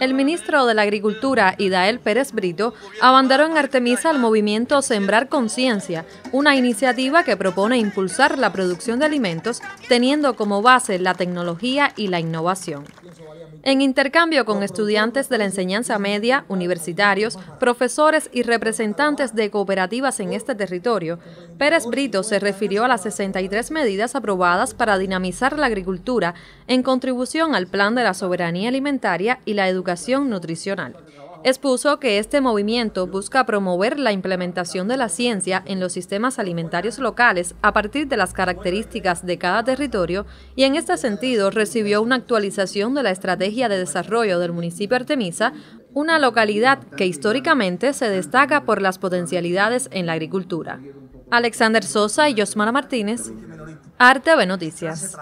El ministro de la Agricultura, Idael Pérez Brito, abanderó en Artemisa el movimiento Sembrar Conciencia, una iniciativa que propone impulsar la producción de alimentos teniendo como base la tecnología y la innovación. En intercambio con estudiantes de la enseñanza media, universitarios, profesores y representantes de cooperativas en este territorio, Pérez Brito se refirió a las 63 medidas aprobadas para dinamizar la agricultura en contribución al Plan de la Soberanía Alimentaria y la educación nutricional. Expuso que este movimiento busca promover la implementación de la ciencia en los sistemas alimentarios locales a partir de las características de cada territorio y en este sentido recibió una actualización de la Estrategia de Desarrollo del municipio Artemisa, una localidad que históricamente se destaca por las potencialidades en la agricultura. Alexander Sosa y Josmara Martínez, Arte Noticias.